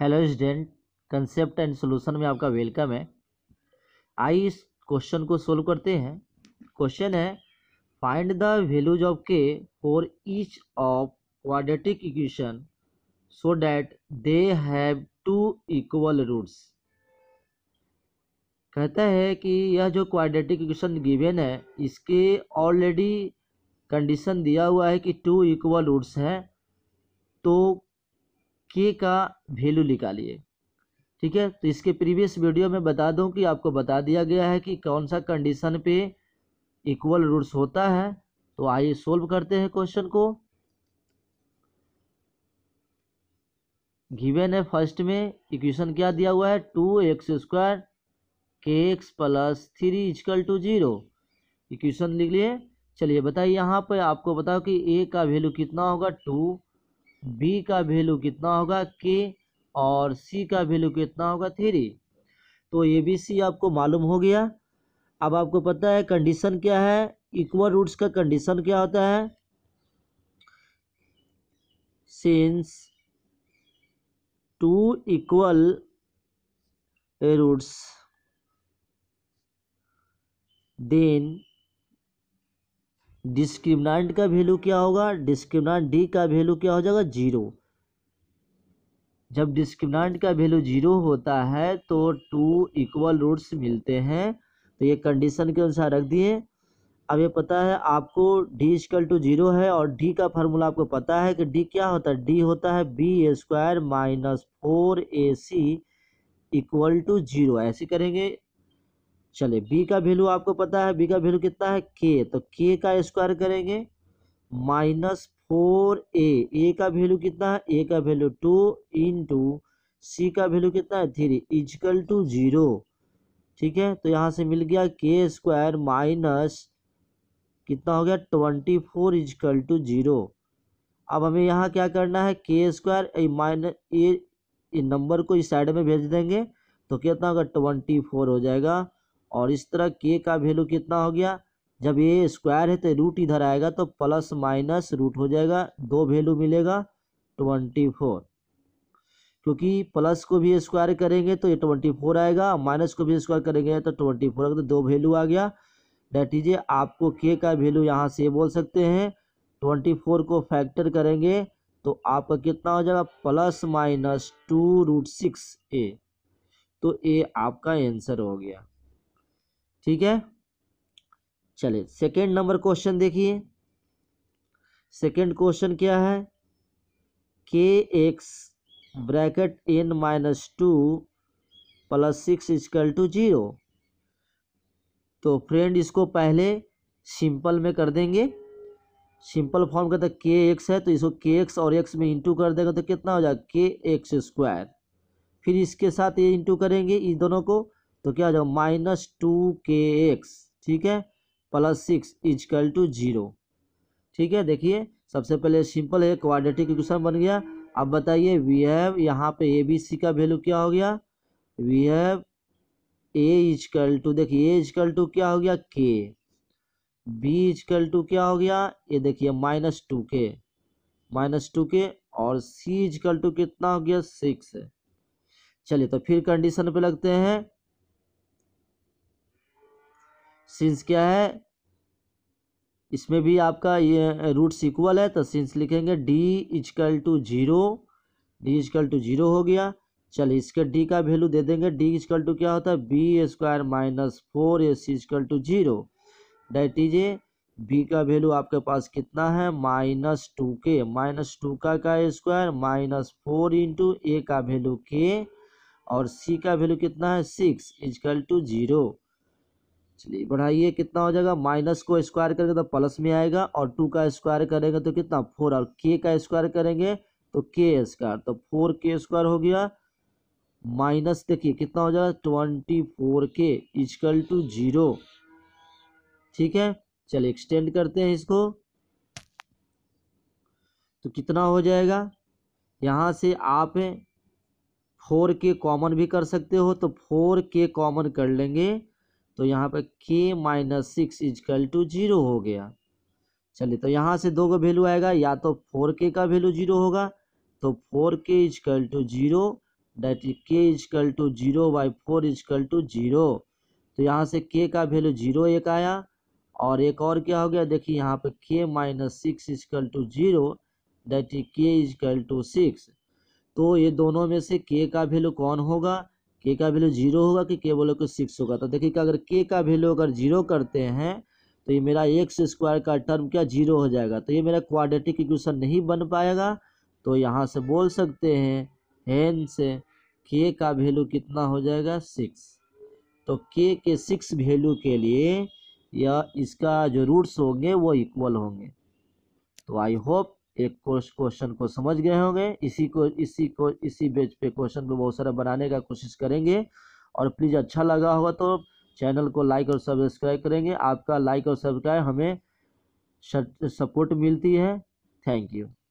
hello student concept and solution में आपका welcome है आई इस क्वेश्चन को सोल्व करते हैं क्वेश्चन है find the values of K for each of quadratic equation so that they have two equal roots कहता है कि यह जो क्वाड्रेटिक इक्वेशन गिवन है इसके ऑलरेडी कंडीशन दिया हुआ है कि टू इक्वल रूट्स हैं तो के का वैल्यू निकालिए ठीक है तो इसके प्रीवियस वीडियो में बता दूं कि आपको बता दिया गया है कि कौन सा कंडीशन पे इक्वल रूट्स होता है तो आइए सोल्व करते हैं क्वेश्चन को गिवेन है फर्स्ट में इक्वेशन क्या दिया हुआ है two X square K X plus three is equal to zero equation लिख लिए चलिए बताइए यहाँ पे आपको बताओ कि ए का वैल्यू कितना होगा टू बी का वैल्यू कितना होगा के और सी का वैल्यू कितना होगा थ्री तो ए बी सी आपको मालूम हो गया अब आपको पता है कंडीशन क्या है इक्वल रूट्स का कंडीशन क्या होता है since two equal roots then discriminant का वैल्यू क्या होगा डिस्क्रिमिनाट डी का वैल्यू क्या हो जाएगा जीरो जब डिस्क्रिमिनाट का वैल्यू जीरो होता है तो टू इक्वल रूट्स मिलते हैं तो ये कंडीशन के अनुसार रख दिए अब ये पता है आपको डी इजकल टू जीरो है और डी का फार्मूला आपको पता है कि डी क्या होता है डी होता है B square minus four A C equal to zero ऐसे करेंगे चलिए बी का वैल्यू आपको पता है बी का वैल्यू कितना है के तो के का स्क्वायर करेंगे माइनस फोर ए ए का वैल्यू कितना है ए का value two in two C का वैल्यू कितना है थ्री इजकल टू जीरो ठीक है तो यहाँ से मिल गया के स्क्वायर माइनस कितना हो गया twenty four is equal to zero अब हमें यहाँ क्या करना है के स्क्वायर माइनस ए नंबर को इस साइड में भेज देंगे तो कितना होगा ट्वेंटी फोर हो जाएगा और इस तरह के का वैल्यू कितना हो गया जब ये स्क्वायर है तो रूट इधर आएगा तो प्लस माइनस रूट हो जाएगा दो वैल्यू मिलेगा ट्वेंटी फोर क्योंकि प्लस को भी स्क्वायर करेंगे तो ये ट्वेंटी फोर आएगा माइनस को भी स्क्वायर करेंगे तो ट्वेंटी फोर तो दो वैल्यू आ गया डेट इज आपको के का वैल्यू यहाँ से बोल सकते हैं ट्वेंटी फोर को फैक्टर करेंगे तो आपका कितना हो जाएगा plus minus two root six A तो ए आपका आंसर हो गया ठीक है चलिए सेकेंड नंबर क्वेश्चन देखिए सेकेंड क्वेश्चन क्या है K X bracket N minus two plus six is equal to zero तो फ्रेंड इसको पहले सिंपल में कर देंगे सिंपल फॉर्म का तो के एक्स है तो इसको के एक्स और एक्स में इंटू कर देंगे तो कितना हो जाएगा के एक्स स्क्वायर फिर इसके साथ ये इंटू करेंगे इन दोनों को तो क्या हो जाएगा माइनस टू के एक्स ठीक है plus six is equal to zero ठीक है देखिए सबसे पहले सिंपल है क्वाड्रेटिक इक्वेशन बन गया अब बताइए वी हैव यहाँ पे ए बी सी का वैल्यू क्या हो गया we have A is equal to देखिए ए इजकल टू क्या हो गया के बी इजकल टू क्या हो गया ये देखिए minus two K minus two K और सी इजकल टू कितना हो गया सिक्स चलिए तो फिर कंडीशन पे लगते हैं सिंस क्या है इसमें भी आपका ये रूट सिक्वल है तो सिंस लिखेंगे D is equal to zero D is equal to zero हो गया चलिए इसके डी का वैल्यू दे देंगे डी इजकल टू क्या होता है B square minus four S is equal to zero that is a B का वैल्यू आपके पास कितना है minus two K minus two K का square minus four into A का वैल्यू के और सी का वैल्यू कितना है सिक्स इजकल टू जीरो चलिए बढ़ाइए कितना हो जाएगा माइनस को स्क्वायर करेंगे तो प्लस में आएगा और टू का स्क्वायर करेंगे तो कितना फोर और के का स्क्वायर करेंगे तो के स्क्वायर तो फोर के स्क्वायर हो गया माइनस देखिए कितना हो जाएगा ट्वेंटी फोर के इजकल टू जीरो ठीक है चलिए एक्सटेंड करते हैं इसको तो कितना हो जाएगा यहाँ से आप फोर के कॉमन भी कर सकते हो तो फोर के कॉमन कर लेंगे तो यहाँ पर k minus six is equal to zero हो गया चलिए तो यहाँ से दो का वैल्यू आएगा या तो फोर के का वैल्यू जीरो होगा तो फोर के is equal to zero that k is equal to zero by four is equal to zero तो यहाँ से के का वैल्यू जीरो एक आया और एक और क्या हो गया देखिए यहाँ पर k minus six is equal to zero that k is equal to six तो ये दोनों में से के का वैल्यू कौन होगा के का वैल्यू जीरो होगा कि के बोलो को सिक्स होगा तो देखिए अगर के का वैल्यू अगर जीरो करते हैं तो ये मेरा एक्स स्क्वायर का टर्म क्या जीरो हो जाएगा तो ये मेरा क्वाड्रेटिक इक्वेशन नहीं बन पाएगा तो यहाँ से बोल सकते हैं हेन से के का वैल्यू कितना हो जाएगा सिक्स तो के के सिक्स वैल्यू के लिए या इसका जो रूट्स होंगे वो इक्वल होंगे तो I hope of course question को समझ गए होंगे इसी को इसी को इसी बेच पे क्वेश्चन को बहुत सारा बनाने का कोशिश करेंगे और प्लीज़ अच्छा लगा होगा तो चैनल को लाइक और सब्सक्राइब करेंगे आपका लाइक और सब्सक्राइब हमें सपोर्ट मिलती है थैंक यू